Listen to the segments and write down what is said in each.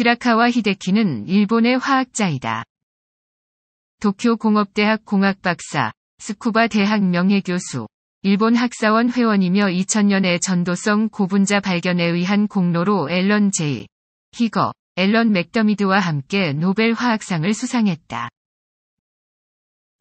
시라카와 히데키는 일본의 화학자이다. 도쿄 공업대학 공학 박사, 스쿠바 대학 명예교수, 일본 학사원 회원이며 2000년에 전도성 고분자 발견에 의한 공로로 앨런 제이, 히거, 앨런 맥더미드와 함께 노벨 화학상을 수상했다.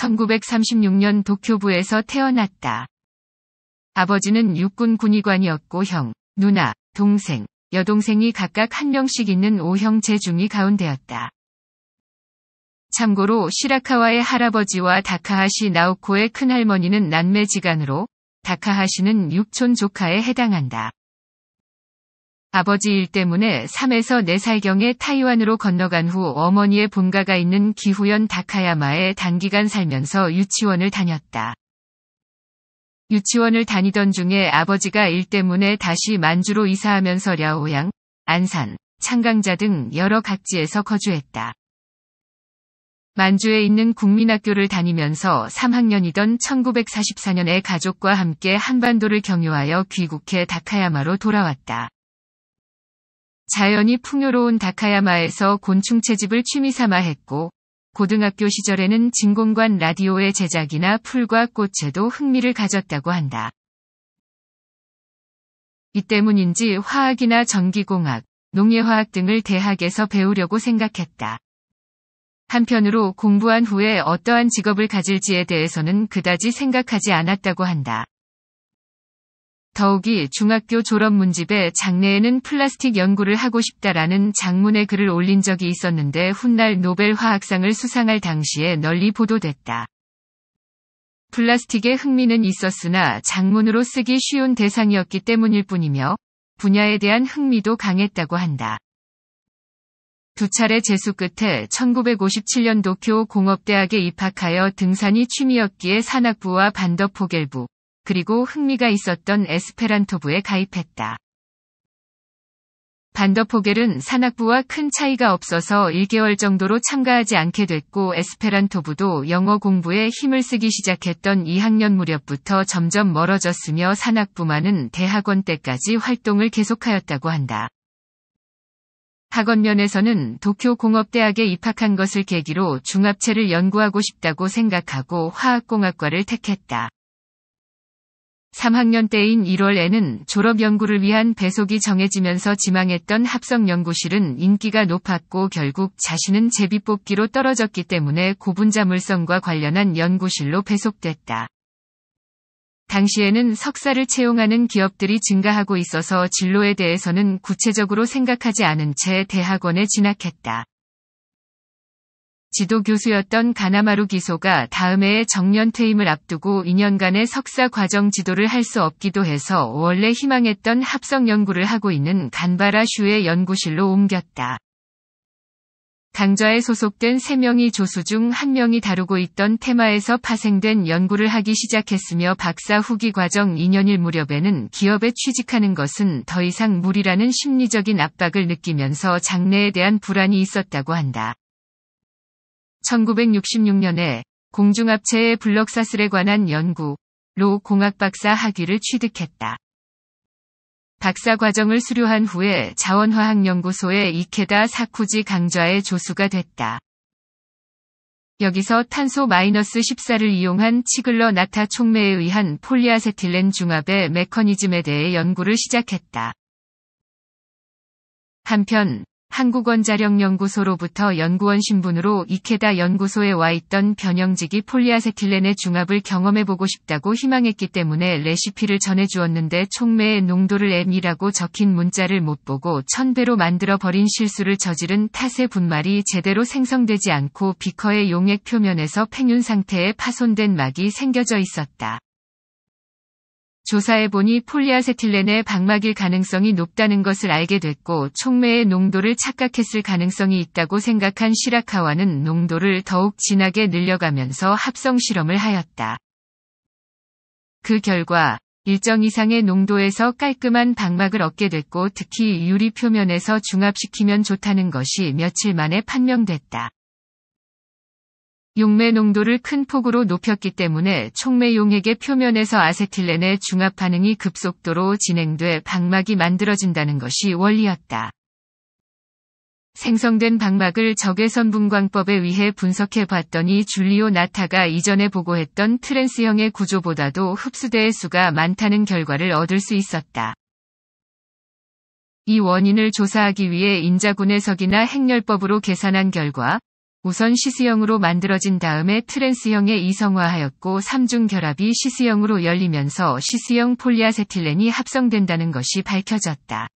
1936년 도쿄부에서 태어났다. 아버지는 육군 군의관이었고 형, 누나, 동생, 여동생이 각각 한 명씩 있는 5형 제중이 가운데였다. 참고로 시라카와의 할아버지와 다카하시 나오코의 큰할머니는 난매지간으로 다카하시는 육촌 조카에 해당한다. 아버지 일 때문에 3에서 4살경에 타이완으로 건너간 후 어머니의 본가가 있는 기후현 다카야마에 단기간 살면서 유치원을 다녔다. 유치원을 다니던 중에 아버지가 일 때문에 다시 만주로 이사하면서 랴오양, 안산, 창강자 등 여러 각지에서 거주했다. 만주에 있는 국민학교를 다니면서 3학년이던 1944년에 가족과 함께 한반도를 경유하여 귀국해 다카야마로 돌아왔다. 자연이 풍요로운 다카야마에서 곤충 채집을 취미삼아 했고 고등학교 시절에는 진공관 라디오의 제작이나 풀과 꽃에도 흥미를 가졌다고 한다. 이 때문인지 화학이나 전기공학, 농예화학 등을 대학에서 배우려고 생각했다. 한편으로 공부한 후에 어떠한 직업을 가질지에 대해서는 그다지 생각하지 않았다고 한다. 더욱이 중학교 졸업 문집에 장래에는 플라스틱 연구를 하고 싶다라는 장문의 글을 올린 적이 있었는데 훗날 노벨 화학상을 수상할 당시에 널리 보도됐다. 플라스틱의 흥미는 있었으나 장문으로 쓰기 쉬운 대상이었기 때문일 뿐이며 분야에 대한 흥미도 강했다고 한다. 두 차례 재수 끝에 1957년 도쿄 공업대학에 입학하여 등산이 취미였기에 산악부와 반더포겔부, 그리고 흥미가 있었던 에스페란토부에 가입했다. 반더포겔은 산악부와 큰 차이가 없어서 1개월 정도로 참가하지 않게 됐고 에스페란토부도 영어 공부에 힘을 쓰기 시작했던 2학년 무렵부터 점점 멀어졌으며 산악부만은 대학원 때까지 활동을 계속하였다고 한다. 학원면에서는 도쿄공업대학에 입학한 것을 계기로 중합체를 연구하고 싶다고 생각하고 화학공학과를 택했다. 3학년 때인 1월에는 졸업 연구를 위한 배속이 정해지면서 지망했던 합성 연구실은 인기가 높았고 결국 자신은 제비뽑기로 떨어졌기 때문에 고분자 물성과 관련한 연구실로 배속됐다. 당시에는 석사를 채용하는 기업들이 증가하고 있어서 진로에 대해서는 구체적으로 생각하지 않은 채 대학원에 진학했다. 지도 교수였던 가나마루 기소가 다음해에 정년 퇴임을 앞두고 2년간의 석사 과정 지도를 할 수 없기도 해서 원래 희망했던 합성 연구를 하고 있는 간바라 슈의 연구실로 옮겼다. 강좌에 소속된 3명이 조수 중 1명이 다루고 있던 테마에서 파생된 연구를 하기 시작했으며 박사 후기 과정 2년일 무렵에는 기업에 취직하는 것은 더 이상 무리라는 심리적인 압박을 느끼면서 장래에 대한 불안이 있었다고 한다. 1966년에 공중압체의 블럭사슬에 관한 연구로 공학박사 학위를 취득했다. 박사 과정을 수료한 후에 자원화학연구소의 이케다 사쿠지 강좌의 조수가 됐다. 여기서 탄소 마이너스 14를 이용한 치글러 나타 촉매에 의한 폴리아세틸렌 중합의 메커니즘에 대해 연구를 시작했다. 한편 한국원자력연구소로부터 연구원 신분으로 이케다 연구소에 와 있던 변형직이 폴리아세틸렌의 중압을 경험해보고 싶다고 희망했기 때문에 레시피를 전해주었는데 촉매의 농도를 M이라고 적힌 문자를 못 보고 천배로 만들어버린 실수를 저지른 탓에 분말이 제대로 생성되지 않고 비커의 용액 표면에서 팽윤 상태에 파손된 막이 생겨져 있었다. 조사해보니 폴리아세틸렌의 박막일 가능성이 높다는 것을 알게 됐고 촉매의 농도를 착각했을 가능성이 있다고 생각한 시라카와는 농도를 더욱 진하게 늘려가면서 합성 실험을 하였다. 그 결과 일정 이상의 농도에서 깔끔한 박막을 얻게 됐고 특히 유리 표면에서 중합시키면 좋다는 것이 며칠 만에 판명됐다. 용매 농도를 큰 폭으로 높였기 때문에 촉매용액의 표면에서 아세틸렌의 중압 반응이 급속도로 진행돼 방막이 만들어진다는 것이 원리였다. 생성된 방막을 적외선 분광법에 의해 분석해 봤더니 줄리오 나타가 이전에 보고했던 트랜스형의 구조보다도 흡수대의 수가 많다는 결과를 얻을 수 있었다. 이 원인을 조사하기 위해 인자군의석이나 행렬법으로 계산한 결과 우선 시스형으로 만들어진 다음에 트랜스형에 이성화하였고 3중 결합이 시스형으로 열리면서 시스형 폴리아세틸렌이 합성된다는 것이 밝혀졌다.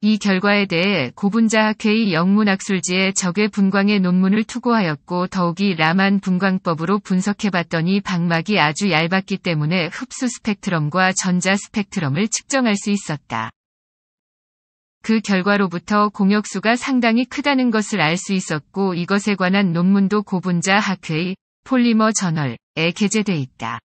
이 결과에 대해 고분자학회의 영문학술지에 적의 분광의 논문을 투고하였고 더욱이 라만 분광법으로 분석해봤더니 방막이 아주 얇았기 때문에 흡수 스펙트럼과 전자 스펙트럼을 측정할 수 있었다. 그 결과로부터 공역수가 상당히 크다는 것을 알 수 있었고 이것에 관한 논문도 고분자 학회의 폴리머 저널에 게재돼 있다.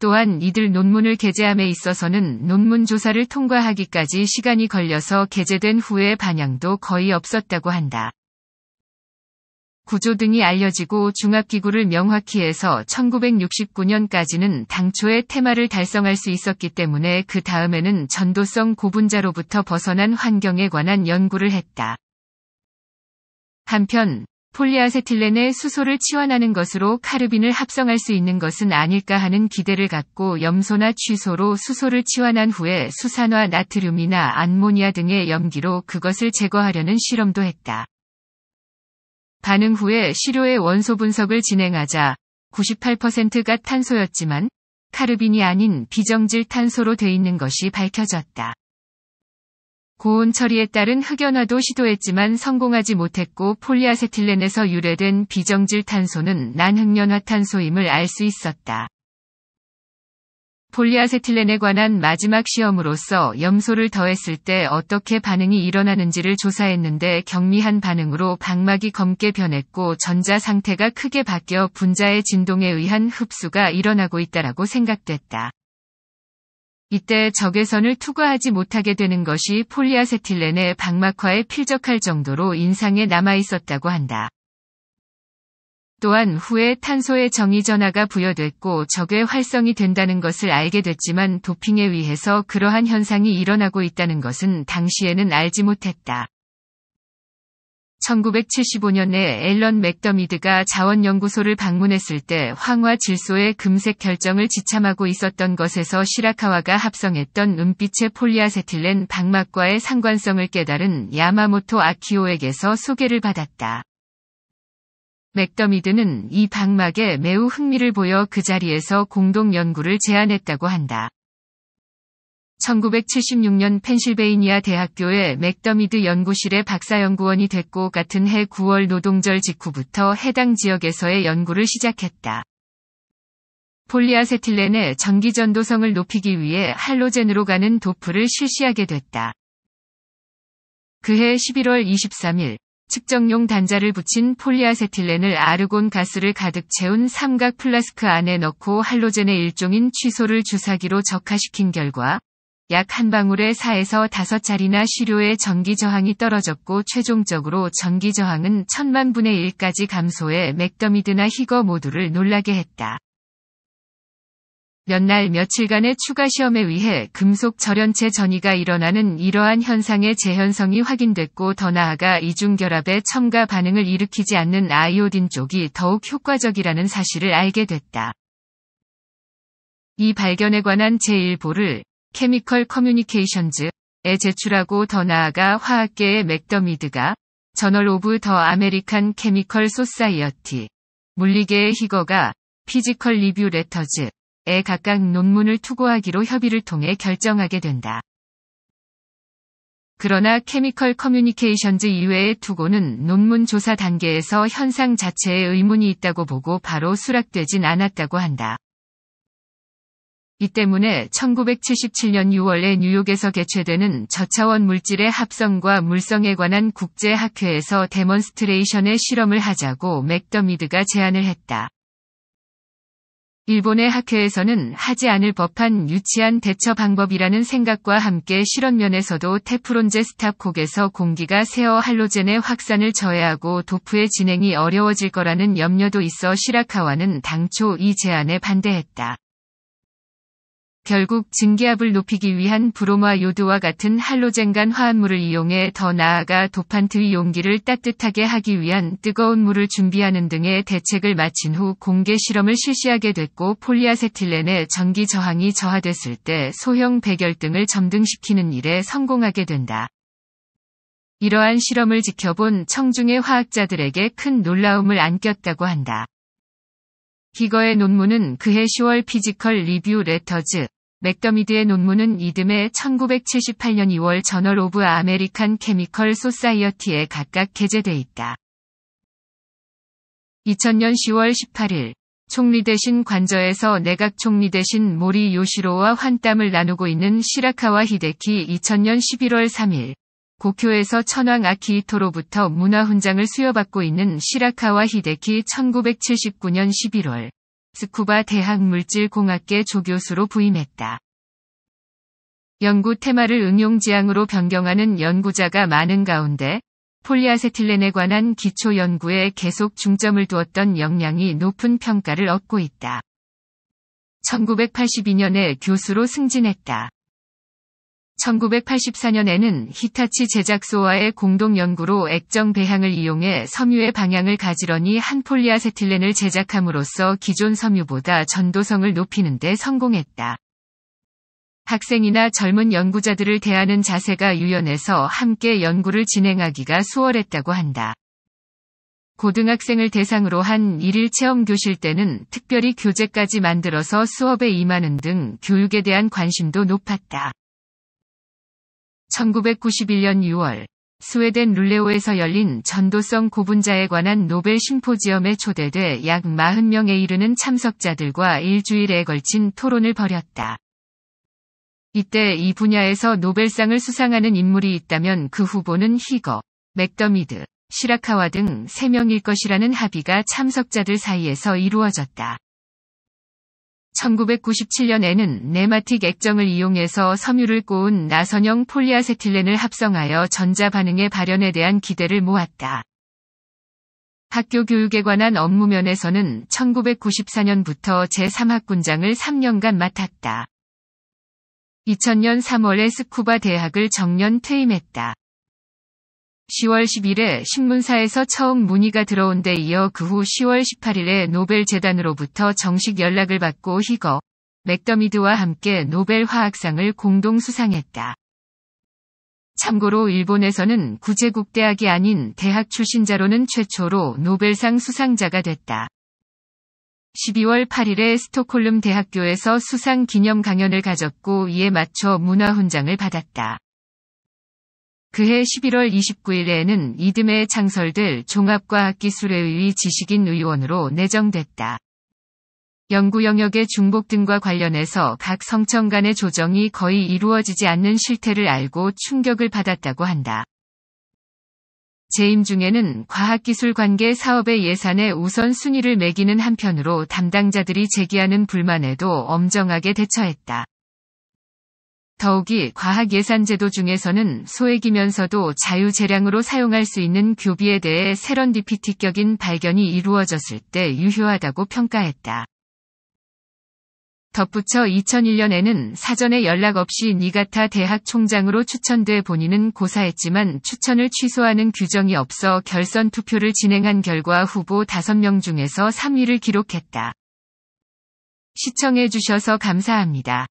또한 이들 논문을 게재함에 있어서는 논문 조사를 통과하기까지 시간이 걸려서 게재된 후에반향도 거의 없었다고 한다. 구조 등이 알려지고 중압기구를 명확히 해서 1969년까지는 당초의 테마를 달성할 수 있었기 때문에 그 다음에는 전도성 고분자로부터 벗어난 환경에 관한 연구를 했다. 한편 폴리아세틸렌의 수소를 치환하는 것으로 카르빈을 합성할 수 있는 것은 아닐까 하는 기대를 갖고 염소나 취소로 수소를 치환한 후에 수산화 나트륨이나 암모니아 등의 염기로 그것을 제거하려는 실험도 했다. 반응 후에 시료의 원소 분석을 진행하자 98%가 탄소였지만 카르빈이 아닌 비정질 탄소로 돼 있는 것이 밝혀졌다. 고온 처리에 따른 흑연화도 시도했지만 성공하지 못했고 폴리아세틸렌에서 유래된 비정질 탄소는 난흑연화 탄소임을 알 수 있었다. 폴리아세틸렌에 관한 마지막 시험으로서 염소를 더했을 때 어떻게 반응이 일어나는지를 조사했는데 경미한 반응으로 박막이 검게 변했고 전자 상태가 크게 바뀌어 분자의 진동에 의한 흡수가 일어나고 있다라고 생각됐다. 이때 적외선을 투과하지 못하게 되는 것이 폴리아세틸렌의 박막화에 필적할 정도로 인상에 남아 있었다고 한다. 또한 후에 탄소의 정의 전화가 부여됐고 적의 활성이 된다는 것을 알게 됐지만 도핑에 의해서 그러한 현상이 일어나고 있다는 것은 당시에는 알지 못했다. 1975년에 앨런 맥더미드가 자원연구소를 방문했을 때 황화 질소의 금색 결정을 지참하고 있었던 것에서 시라카와가 합성했던 은빛의 폴리아세틸렌 박막과의 상관성을 깨달은 야마모토 아키오에게서 소개를 받았다. 맥더미드는 이 방막에 매우 흥미를 보여 그 자리에서 공동 연구를 제안했다고 한다. 1976년 펜실베이니아 대학교의 맥더미드 연구실의 박사연구원이 됐고 같은 해 9월 노동절 직후부터 해당 지역에서의 연구를 시작했다. 폴리아세틸렌의 전기전도성을 높이기 위해 할로젠으로 가는 도프를 실시하게 됐다. 그해 11월 23일 측정용 단자를 붙인 폴리아세틸렌을 아르곤 가스를 가득 채운 삼각 플라스크 안에 넣고 할로젠의 일종인 취소를 주사기로 적화시킨 결과 약 한 방울에 4에서 5짜리나 시료의 전기 저항이 떨어졌고 최종적으로 전기 저항은 천만 분의 1까지 감소해 맥더미드나 히거 모두를 놀라게 했다. 몇날 며칠간의 추가 시험에 의해 금속 절연체 전이가 일어나는 이러한 현상의 재현성이 확인됐고 더 나아가 이중결합의 첨가 반응을 일으키지 않는 아이오딘 쪽이 더욱 효과적이라는 사실을 알게 됐다. 이 발견에 관한 제1보를 케미컬 커뮤니케이션즈에 제출하고 더 나아가 화학계의 맥더미드가 저널 오브 더 아메리칸 케미컬 소사이어티 물리계의 희거가 피지컬 리뷰 레터즈 에 각각 논문을 투고하기로 협의를 통해 결정하게 된다. 그러나 케미컬 커뮤니케이션즈 이외의 투고는 논문 조사 단계에서 현상 자체에 의문이 있다고 보고 바로 수락되진 않았다고 한다. 이 때문에 1977년 6월에 뉴욕에서 개최되는 저차원 물질의 합성과 물성에 관한 국제학회에서 데몬스트레이션의 실험을 하자고 맥더미드가 제안을 했다. 일본의 학회에서는 하지 않을 법한 유치한 대처 방법이라는 생각과 함께 실험면에서도 테프론제 스탑콕에서 공기가 세어 할로젠의 확산을 저해하고 도프의 진행이 어려워질 거라는 염려도 있어 시라카와는 당초 이 제안에 반대했다. 결국 증기압을 높이기 위한 브로마 요드와 같은 할로젠 간 화합물을 이용해 더 나아가 도판트의 용기를 따뜻하게 하기 위한 뜨거운 물을 준비하는 등의 대책을 마친 후 공개 실험을 실시하게 됐고 폴리아세틸렌의 전기 저항이 저하됐을 때 소형 백열등을 점등시키는 일에 성공하게 된다. 이러한 실험을 지켜본 청중의 화학자들에게 큰 놀라움을 안겼다고 한다. 기거의 논문은 그해 10월 피지컬 리뷰 레터즈 맥더미드의 논문은 이듬해 1978년 2월 저널 오브 아메리칸 케미컬 소사이어티에 각각 게재돼 있다. 2000년 10월 18일 총리 대신 관저에서 내각 총리 대신 모리 요시로와 환담을 나누고 있는 시라카와 히데키 2000년 11월 3일 고쿄에서 천황 아키히토로부터 문화훈장을 수여받고 있는 시라카와 히데키 1979년 11월 스쿠바 대학 물질공학계 조교수로 부임했다. 연구 테마를 응용 지향으로 변경하는 연구자가 많은 가운데 폴리아세틸렌에 관한 기초 연구에 계속 중점을 두었던 역량이 높은 평가를 얻고 있다. 1982년에 교수로 승진했다. 1984년에는 히타치 제작소와의 공동 연구로 액정 배향을 이용해 섬유의 방향을 가지러니한 폴리아세틸렌을 제작함으로써 기존 섬유보다 전도성을 높이는 데 성공했다. 학생이나 젊은 연구자들을 대하는 자세가 유연해서 함께 연구를 진행하기가 수월했다고 한다. 고등학생을 대상으로 한 일일 체험 교실 때는 특별히 교재까지 만들어서 수업에 임하는 등 교육에 대한 관심도 높았다. 1991년 6월 스웨덴 룰레오에서 열린 전도성 고분자에 관한 노벨 심포지엄에 초대돼 약 40명에 이르는 참석자들과 일주일에 걸친 토론을 벌였다. 이때 이 분야에서 노벨상을 수상하는 인물이 있다면 그 후보는 히거, 맥더미드, 시라카와 등 3명일 것이라는 합의가 참석자들 사이에서 이루어졌다. 1997년에는 네마틱 액정을 이용해서 섬유를 꼬은 나선형 폴리아세틸렌을 합성하여 전자반응의 발현에 대한 기대를 모았다. 학교 교육에 관한 업무 면에서는 1994년부터 제3학군장을 3년간 맡았다. 2000년 3월에 스쿠바 대학을 정년 퇴임했다. 10월 10일에 신문사에서 처음 문의가 들어온 데 이어 그 후 10월 18일에 노벨 재단으로부터 정식 연락을 받고 희거 맥더미드와 함께 노벨 화학상을 공동 수상했다. 참고로 일본에서는 구제국 대학이 아닌 대학 출신자로는 최초로 노벨상 수상자가 됐다. 12월 8일에 스톡홀름 대학교에서 수상 기념 강연을 가졌고 이에 맞춰 문화훈장을 받았다. 그해 11월 29일에는 이듬해 창설될 종합과학기술회의 지식인 의원으로 내정됐다. 연구 영역의 중복 등과 관련해서 각 성청 간의 조정이 거의 이루어지지 않는 실태를 알고 충격을 받았다고 한다. 재임 중에는 과학기술 관계 사업의 예산에 우선순위를 매기는 한편으로 담당자들이 제기하는 불만에도 엄정하게 대처했다. 더욱이 과학예산제도 중에서는 소액이면서도 자유재량으로 사용할 수 있는 교비에 대해 세런 디피 t 격인 발견이 이루어졌을 때 유효하다고 평가했다. 덧붙여 2001년에는 사전에 연락 없이 니가타 대학 총장으로 추천돼 본인은 고사했지만 추천을 취소하는 규정이 없어 결선 투표를 진행한 결과 후보 5명 중에서 3위를 기록했다. 시청해주셔서 감사합니다.